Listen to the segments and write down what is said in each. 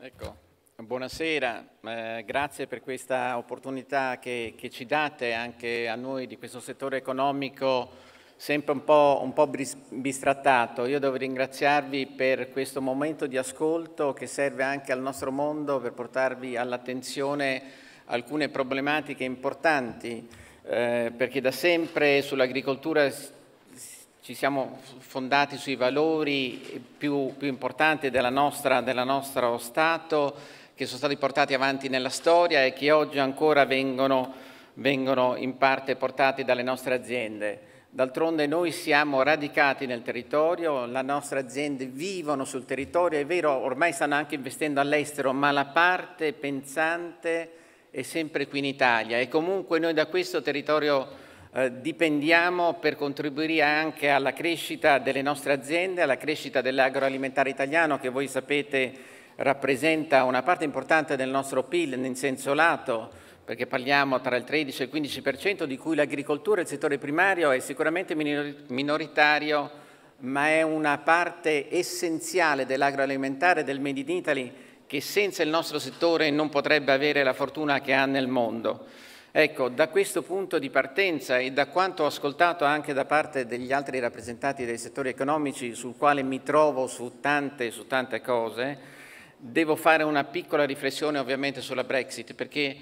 Ecco. Buonasera, eh, grazie per questa opportunità che, che, ci date anche a noi di questo settore economico sempre un po', un po bistrattato. Io devo ringraziarvi per questo momento di ascolto che serve anche al nostro mondo per portarvi all'attenzione alcune problematiche importanti. Eh, perché da sempre sull'agricoltura ci siamo fondati sui valori più, più importanti della nostra, della nostra Stato, che sono stati portati avanti nella storia e che oggi ancora vengono, vengono in parte portati dalle nostre aziende. D'altronde noi siamo radicati nel territorio, le nostre aziende vivono sul territorio, è vero, ormai stanno anche investendo all'estero, ma la parte pensante è sempre qui in Italia e comunque noi da questo territorio eh, dipendiamo per contribuire anche alla crescita delle nostre aziende, alla crescita dell'agroalimentare italiano che voi sapete rappresenta una parte importante del nostro PIL in senso lato, perché parliamo tra il 13 e il 15%, di cui l'agricoltura e il settore primario è sicuramente minoritario, ma è una parte essenziale dell'agroalimentare, del Made in Italy, che senza il nostro settore non potrebbe avere la fortuna che ha nel mondo. Ecco, da questo punto di partenza e da quanto ho ascoltato anche da parte degli altri rappresentanti dei settori economici sul quale mi trovo su tante, su tante cose, devo fare una piccola riflessione ovviamente sulla Brexit perché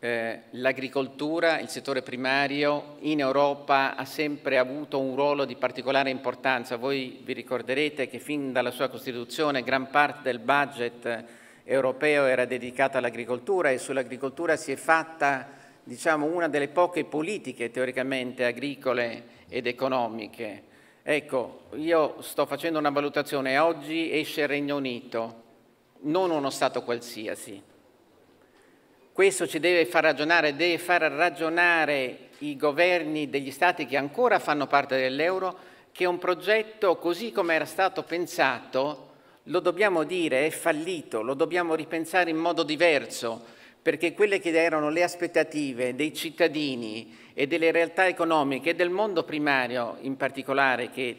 eh, l'agricoltura, il settore primario in Europa ha sempre avuto un ruolo di particolare importanza. Voi vi ricorderete che fin dalla sua Costituzione gran parte del budget eh, europeo era dedicata all'agricoltura e sull'agricoltura si è fatta diciamo, una delle poche politiche teoricamente agricole ed economiche. Ecco, io sto facendo una valutazione, oggi esce il Regno Unito, non uno Stato qualsiasi. Questo ci deve far ragionare, deve far ragionare i governi degli Stati che ancora fanno parte dell'euro che un progetto così come era stato pensato, lo dobbiamo dire, è fallito, lo dobbiamo ripensare in modo diverso, perché quelle che erano le aspettative dei cittadini e delle realtà economiche e del mondo primario in particolare che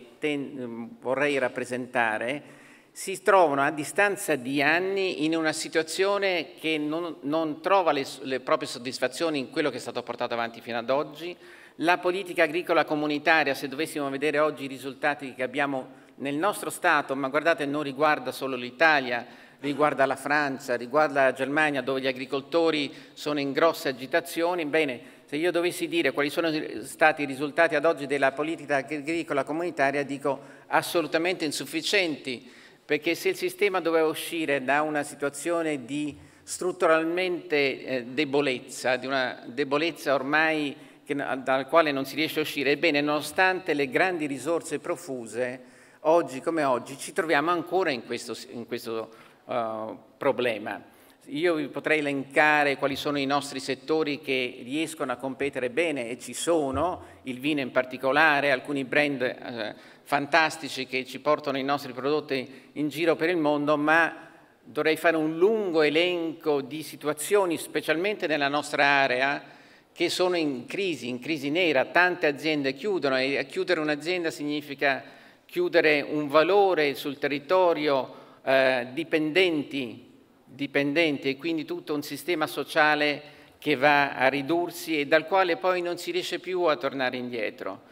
vorrei rappresentare, si trovano a distanza di anni in una situazione che non, non trova le, le proprie soddisfazioni in quello che è stato portato avanti fino ad oggi. La politica agricola comunitaria, se dovessimo vedere oggi i risultati che abbiamo nel nostro Stato, ma guardate non riguarda solo l'Italia, riguarda la Francia, riguarda la Germania dove gli agricoltori sono in grosse agitazioni, bene, se io dovessi dire quali sono stati i risultati ad oggi della politica agricola comunitaria, dico assolutamente insufficienti, perché se il sistema doveva uscire da una situazione di strutturalmente eh, debolezza, di una debolezza ormai che, dal quale non si riesce a uscire, ebbene, nonostante le grandi risorse profuse, oggi come oggi ci troviamo ancora in questo, in questo eh, problema. Io vi potrei elencare quali sono i nostri settori che riescono a competere bene e ci sono, il vino in particolare, alcuni brand eh, fantastici che ci portano i nostri prodotti in giro per il mondo, ma dovrei fare un lungo elenco di situazioni, specialmente nella nostra area, che sono in crisi, in crisi nera, tante aziende chiudono e chiudere un'azienda significa chiudere un valore sul territorio, eh, dipendenti, dipendenti e quindi tutto un sistema sociale che va a ridursi e dal quale poi non si riesce più a tornare indietro.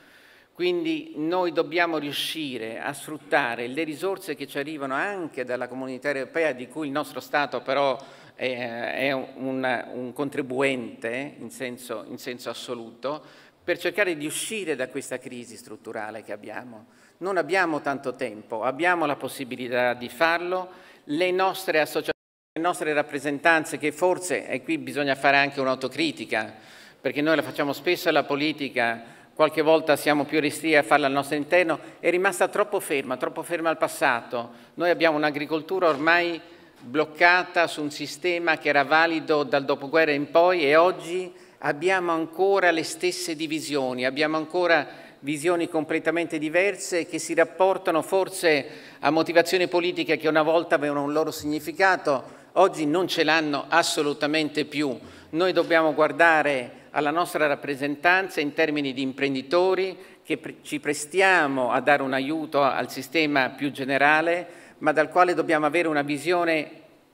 Quindi noi dobbiamo riuscire a sfruttare le risorse che ci arrivano anche dalla comunità europea, di cui il nostro Stato però è, è un, un, contribuente in senso, in senso assoluto, per cercare di uscire da questa crisi strutturale che abbiamo. Non abbiamo tanto tempo, abbiamo la possibilità di farlo, le nostre associazioni, le nostre rappresentanze che forse, e qui bisogna fare anche un'autocritica, perché noi la facciamo spesso alla politica, qualche volta siamo più resti a farla al nostro interno, è rimasta troppo ferma, troppo ferma al passato. Noi abbiamo un'agricoltura ormai bloccata su un sistema che era valido dal dopoguerra in poi e oggi abbiamo ancora le stesse divisioni, abbiamo ancora visioni completamente diverse che si rapportano forse a motivazioni politiche che una volta avevano un loro significato, oggi non ce l'hanno assolutamente più. Noi dobbiamo guardare alla nostra rappresentanza in termini di imprenditori che ci prestiamo a dare un aiuto al sistema più generale, ma dal quale dobbiamo avere una visione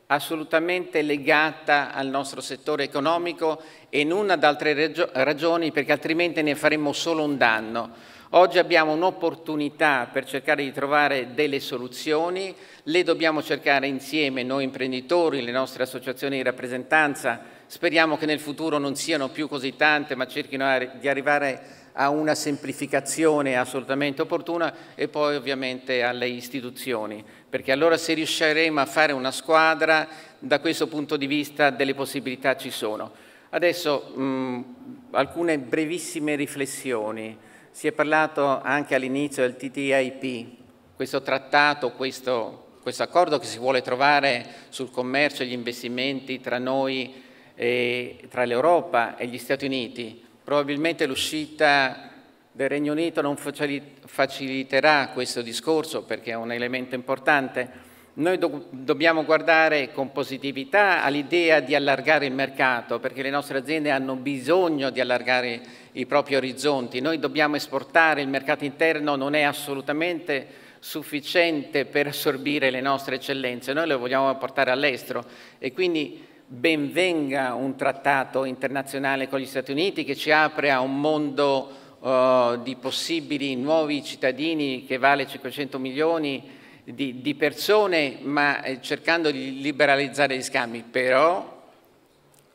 assolutamente legata al nostro settore economico e non ad altre ragioni perché altrimenti ne faremmo solo un danno. Oggi abbiamo un'opportunità per cercare di trovare delle soluzioni, le dobbiamo cercare insieme noi imprenditori, le nostre associazioni di rappresentanza, speriamo che nel futuro non siano più così tante ma cerchino di arrivare a una semplificazione assolutamente opportuna e poi ovviamente alle istituzioni perché allora se riusciremo a fare una squadra, da questo punto di vista delle possibilità ci sono. Adesso mh, alcune brevissime riflessioni. Si è parlato anche all'inizio del TTIP, questo trattato, questo, questo, accordo che si vuole trovare sul commercio e gli investimenti tra noi, e, tra l'Europa e gli Stati Uniti. Probabilmente l'uscita del Regno Unito non faciliterà questo discorso perché è un elemento importante. Noi do dobbiamo guardare con positività all'idea di allargare il mercato perché le nostre aziende hanno bisogno di allargare i propri orizzonti. Noi dobbiamo esportare, il mercato interno non è assolutamente sufficiente per assorbire le nostre eccellenze, noi le vogliamo portare all'estero e quindi benvenga un trattato internazionale con gli Stati Uniti che ci apre a un mondo eh, di possibili nuovi cittadini che vale 500 milioni di, di persone, ma eh, cercando di liberalizzare gli scambi. Però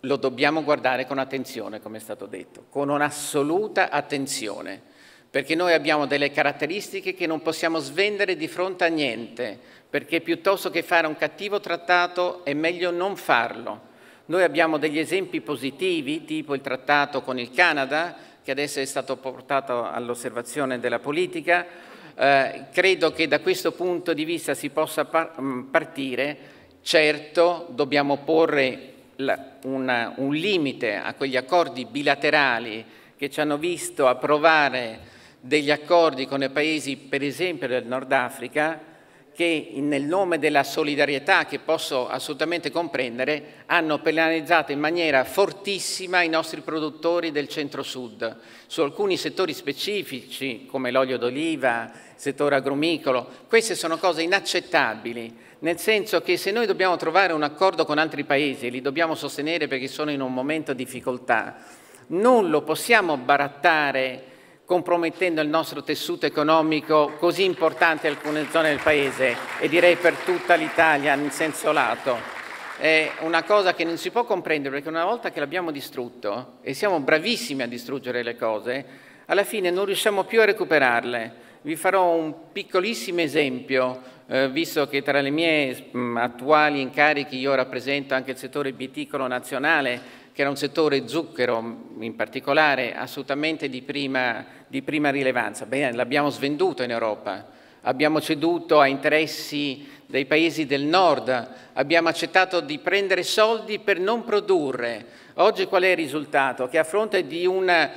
lo dobbiamo guardare con attenzione, come è stato detto, con un'assoluta attenzione, perché noi abbiamo delle caratteristiche che non possiamo svendere di fronte a niente, perché piuttosto che fare un cattivo trattato è meglio non farlo. Noi abbiamo degli esempi positivi, tipo il trattato con il Canada, che adesso è stato portato all'osservazione della politica, eh, credo che da questo punto di vista si possa par mm, partire. Certo, dobbiamo porre la, una, un limite a quegli accordi bilaterali che ci hanno visto approvare degli accordi con i paesi, per esempio, del Nord Africa, che nel nome della solidarietà, che posso assolutamente comprendere, hanno penalizzato in maniera fortissima i nostri produttori del centro-sud. Su alcuni settori specifici, come l'olio d'oliva, il settore agrumicolo, queste sono cose inaccettabili, nel senso che se noi dobbiamo trovare un accordo con altri paesi e li dobbiamo sostenere perché sono in un momento di difficoltà, non lo possiamo barattare compromettendo il nostro tessuto economico così importante in alcune zone del Paese e direi per tutta l'Italia in senso lato. È una cosa che non si può comprendere perché una volta che l'abbiamo distrutto e siamo bravissimi a distruggere le cose, alla fine non riusciamo più a recuperarle. Vi farò un piccolissimo esempio, eh, visto che tra le mie mh, attuali incarichi io rappresento anche il settore biticolo nazionale, che era un settore zucchero in particolare assolutamente di prima, di prima rilevanza. Bene, l'abbiamo svenduto in Europa, abbiamo ceduto a interessi dei paesi del nord, abbiamo accettato di prendere soldi per non produrre. Oggi qual è il risultato? Che a fronte di una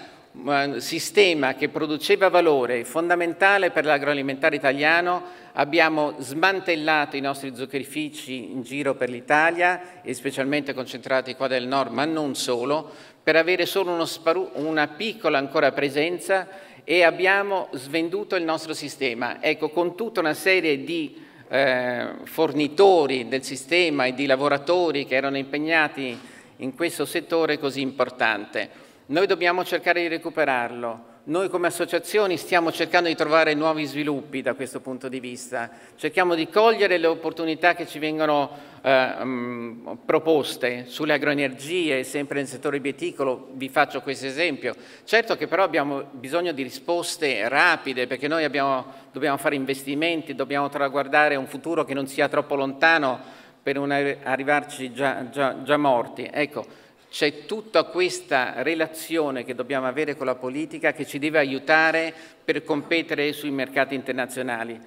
sistema che produceva valore fondamentale per l'agroalimentare italiano, abbiamo smantellato i nostri zuccherifici in giro per l'Italia specialmente concentrati qua del nord, ma non solo, per avere solo una piccola ancora presenza e abbiamo svenduto il nostro sistema. Ecco, con tutta una serie di eh, fornitori del sistema e di lavoratori che erano impegnati in questo settore così importante. Noi dobbiamo cercare di recuperarlo. Noi come associazioni stiamo cercando di trovare nuovi sviluppi da questo punto di vista, cerchiamo di cogliere le opportunità che ci vengono eh, mh, mm, proposte sulle agroenergie, sempre nel settore bieticolo, vi faccio questo esempio. Certo che però abbiamo bisogno di risposte rapide perché noi abbiamo, dobbiamo fare investimenti, dobbiamo traguardare un futuro che non sia troppo lontano per non arrivarci già, già, già morti. Ecco, c'è tutta questa relazione che dobbiamo avere con la politica che ci deve aiutare per competere sui mercati internazionali.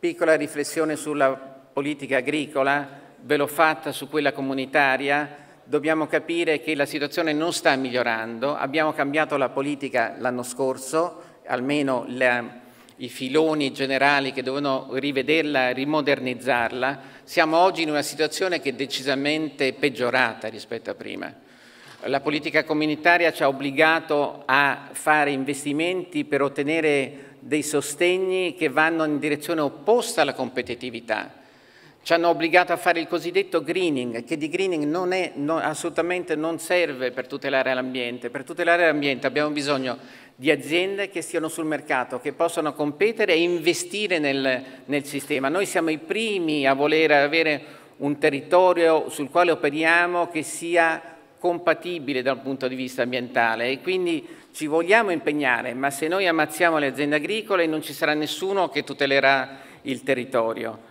Piccola riflessione sulla politica agricola, ve l'ho fatta su quella comunitaria, dobbiamo capire che la situazione non sta migliorando, abbiamo cambiato la politica l'anno scorso, almeno la politica i filoni generali che dovevano rivederla, rimodernizzarla, siamo oggi in una situazione che è decisamente peggiorata rispetto a prima. La politica comunitaria ci ha obbligato a fare investimenti per ottenere dei sostegni che vanno in direzione opposta alla competitività. Ci hanno obbligato a fare il cosiddetto greening, che di greening non è, no, assolutamente non serve per tutelare l'ambiente. Per tutelare l'ambiente abbiamo bisogno di aziende che siano sul mercato, che possano competere e investire nel, nel sistema. Noi siamo i primi a voler avere un territorio sul quale operiamo che sia compatibile dal punto di vista ambientale e quindi ci vogliamo impegnare, ma se noi ammazziamo le aziende agricole non ci sarà nessuno che tutelerà il territorio.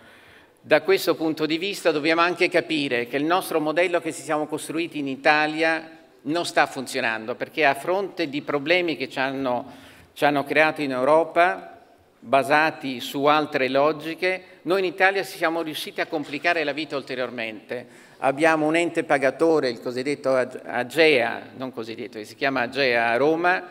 Da questo punto di vista dobbiamo anche capire che il nostro modello che ci siamo costruiti in Italia non sta funzionando perché a fronte di problemi che ci hanno, ci hanno creato in Europa, basati su altre logiche, noi in Italia siamo riusciti a complicare la vita ulteriormente. Abbiamo un ente pagatore, il cosiddetto AGEA, non cosiddetto, si chiama AGEA a Roma,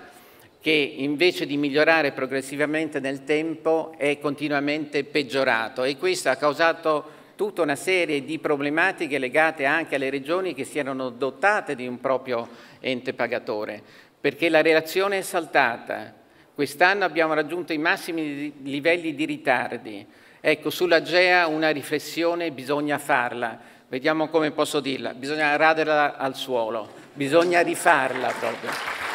che invece di migliorare progressivamente nel tempo è continuamente peggiorato e questo ha causato tutta una serie di problematiche legate anche alle regioni che si erano dotate di un proprio ente pagatore, perché la relazione è saltata. Quest'anno abbiamo raggiunto i massimi livelli di ritardi. Ecco, sulla GEA una riflessione bisogna farla. Vediamo come posso dirla. Bisogna raderla al suolo. Bisogna rifarla proprio.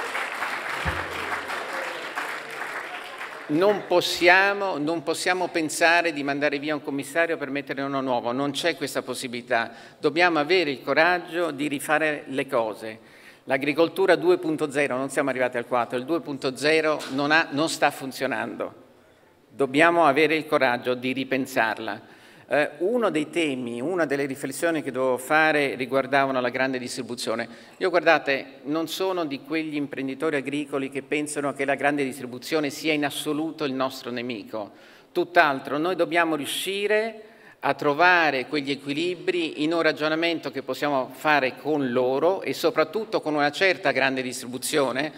non possiamo, non possiamo, pensare di mandare via un commissario per mettere uno nuovo, non c'è questa possibilità. Dobbiamo avere il coraggio di rifare le cose. L'agricoltura 2.0, non siamo arrivati al 4, il 2.0 non, non sta funzionando. Dobbiamo avere il coraggio di ripensarla eh, uno dei temi, una delle riflessioni che dovevo fare riguardavano la grande distribuzione. Io guardate, non sono di quegli imprenditori agricoli che pensano che la grande distribuzione sia in assoluto il nostro nemico. Tutt'altro, noi dobbiamo riuscire a trovare quegli equilibri in un ragionamento che possiamo fare con loro e soprattutto con una certa grande distribuzione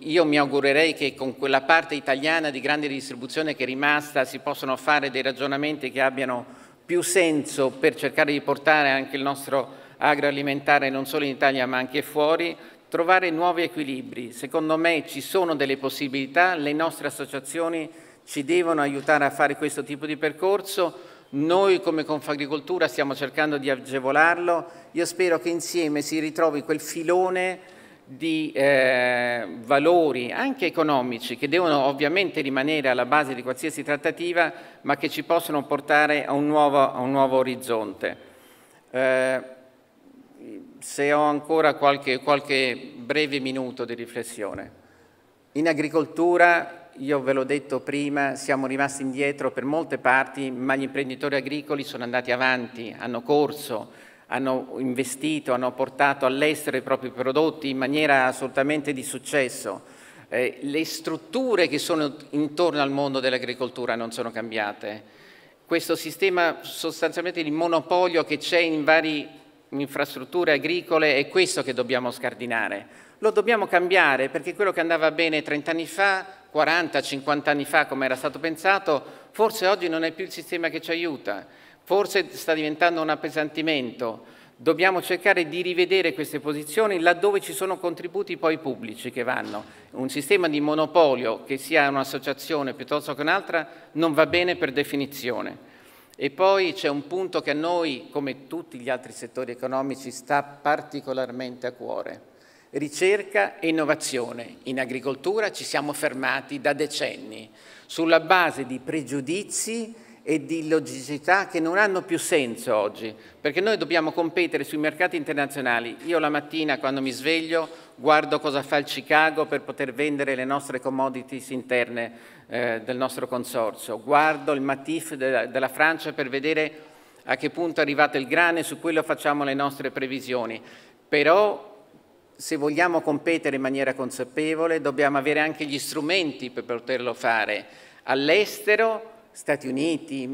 io mi augurerei che con quella parte italiana di grande distribuzione che è rimasta si possano fare dei ragionamenti che abbiano più senso per cercare di portare anche il nostro agroalimentare non solo in Italia ma anche fuori, trovare nuovi equilibri. Secondo me ci sono delle possibilità, le nostre associazioni ci devono aiutare a fare questo tipo di percorso. Noi come Confagricoltura stiamo cercando di agevolarlo. Io spero che insieme si ritrovi quel filone di eh, valori anche economici che devono ovviamente rimanere alla base di qualsiasi trattativa ma che ci possono portare a un nuovo, a un nuovo orizzonte. Eh, se ho ancora qualche, qualche breve minuto di riflessione. In agricoltura io ve l'ho detto prima, siamo rimasti indietro per molte parti, ma gli imprenditori agricoli sono andati avanti, hanno corso, hanno investito, hanno portato all'estero i propri prodotti in maniera assolutamente di successo. Eh, le strutture che sono intorno al mondo dell'agricoltura non sono cambiate. Questo sistema sostanzialmente di monopolio che c'è in varie infrastrutture agricole è questo che dobbiamo scardinare. Lo dobbiamo cambiare perché quello che andava bene 30 anni fa, 40, 50 anni fa come era stato pensato, forse oggi non è più il sistema che ci aiuta forse sta diventando un appesantimento. Dobbiamo cercare di rivedere queste posizioni laddove ci sono contributi poi pubblici che vanno. Un sistema di monopolio, che sia un'associazione piuttosto che un'altra, non va bene per definizione. E poi c'è un punto che a noi, come tutti gli altri settori economici, sta particolarmente a cuore. Ricerca e innovazione. In agricoltura ci siamo fermati da decenni sulla base di pregiudizi e di logicità che non hanno più senso oggi, perché noi dobbiamo competere sui mercati internazionali. Io la mattina quando mi sveglio guardo cosa fa il Chicago per poter vendere le nostre commodities interne eh, del nostro consorzio, guardo il Matif della, della Francia per vedere a che punto è arrivato il grano e su quello facciamo le nostre previsioni. Però se vogliamo competere in maniera consapevole dobbiamo avere anche gli strumenti per poterlo fare. All'estero Stati Uniti,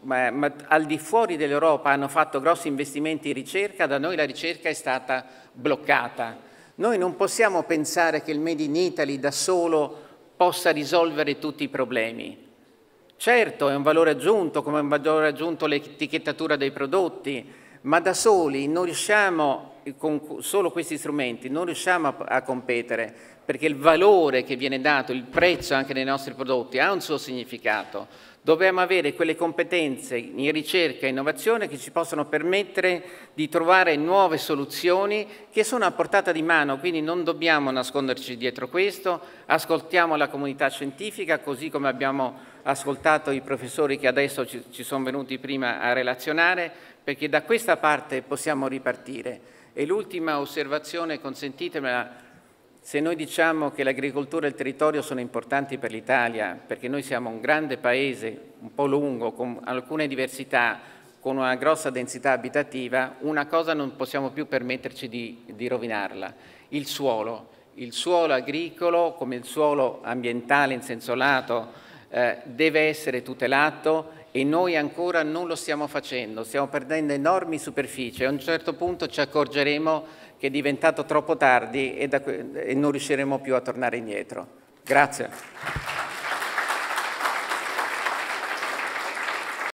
ma, ma al di fuori dell'Europa hanno fatto grossi investimenti in ricerca, da noi la ricerca è stata bloccata. Noi non possiamo pensare che il Made in Italy da solo possa risolvere tutti i problemi. Certo, è un valore aggiunto, come è un valore aggiunto l'etichettatura dei prodotti, ma da soli non riusciamo, con solo questi strumenti, non riusciamo a, a competere perché il valore che viene dato, il prezzo anche dei nostri prodotti ha un suo significato. Dobbiamo avere quelle competenze in ricerca e innovazione che ci possono permettere di trovare nuove soluzioni che sono a portata di mano, quindi non dobbiamo nasconderci dietro questo, ascoltiamo la comunità scientifica così come abbiamo ascoltato i professori che adesso ci, ci sono venuti prima a relazionare, perché da questa parte possiamo ripartire. E l'ultima osservazione, consentitemela, se noi diciamo che l'agricoltura e il territorio sono importanti per l'Italia, perché noi siamo un grande paese, un po' lungo, con alcune diversità, con una grossa densità abitativa, una cosa non possiamo più permetterci di, di rovinarla, il suolo. Il suolo agricolo, come il suolo ambientale in senso lato, eh, deve essere tutelato e noi ancora non lo stiamo facendo, stiamo perdendo enormi superfici. A un certo punto ci accorgeremo che è diventato troppo tardi e, da, e non riusciremo più a tornare indietro. Grazie.